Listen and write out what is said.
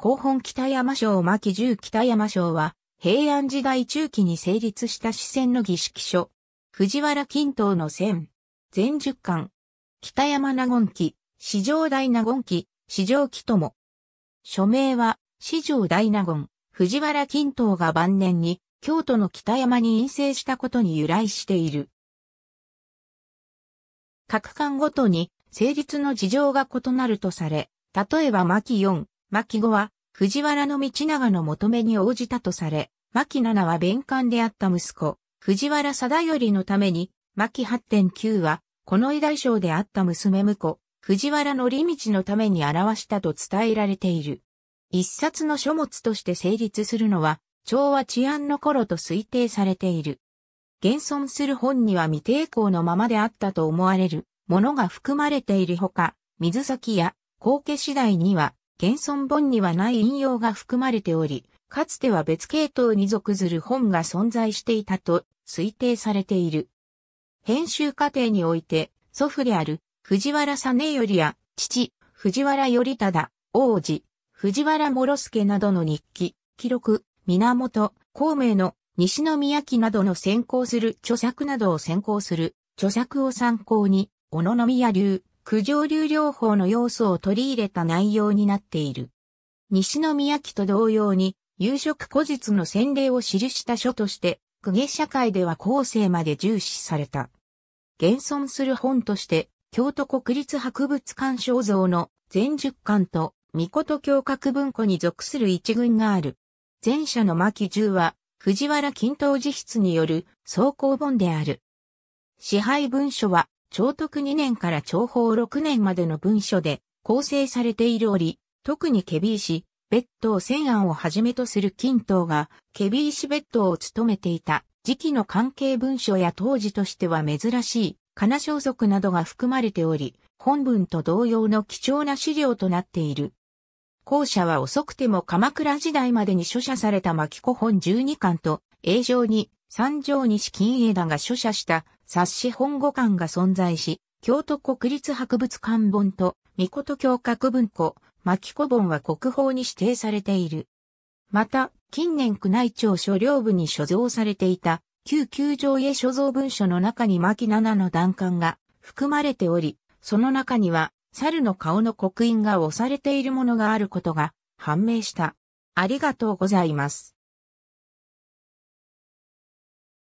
広本北山賞牧十北山賞は、平安時代中期に成立した四川の儀式書。藤原均等の線。全十巻。北山納言記、史上大納言記、史上記とも。署名は、史上大納言、藤原均等が晩年に、京都の北山に陰性したことに由来している。各巻ごとに、成立の事情が異なるとされ、例えば牧四。牧後は、藤原道長の求めに応じたとされ、牧七は弁官であった息子、藤原定頼のために、牧8.9は、この偉大将であった娘婿、藤原の利道のために表したと伝えられている。一冊の書物として成立するのは、昭和治安の頃と推定されている。現存する本には未抵抗のままであったと思われるものが含まれているほか、水先や高家次第には現存本にはない引用が含まれており、かつては別系統に属ずる本が存在していたと推定されている。編集過程において、祖父である藤原実頼や父、藤原頼忠、王子、藤原諸助などの日記、記録、源、孔明の西宮記などの先行する著作などを先行する著作を参考に、小野宮流、九条流療法の要素を取り入れた内容になっている。西宮記と同様に、夕食古日の洗礼を記した書として、公家社会では後世まで重視された。現存する本として、京都国立博物館肖像の全十巻と、御事教閣文庫に属する一群がある。前者の巻十は、藤原均等寺筆による総行本である。支配文書は、長徳2年から長法6年までの文書で構成されているおり、特にケビー氏、別当千案をはじめとする金等が、ケビー氏別当を務めていた時期の関係文書や当時としては珍しい、金装束などが含まれており、本文と同様の貴重な資料となっている。後者は遅くても鎌倉時代までに書写された巻古本12巻と、英上に三条西金枝が書写した冊子本語館が存在し、京都国立博物館本と、御事教閣文庫、牧子本は国宝に指定されている。また、近年宮内庁所領部に所蔵されていた、旧球場へ所蔵文書の中に牧七の段階が含まれており、その中には、猿の顔の刻印が押されているものがあることが判明した。ありがとうございます。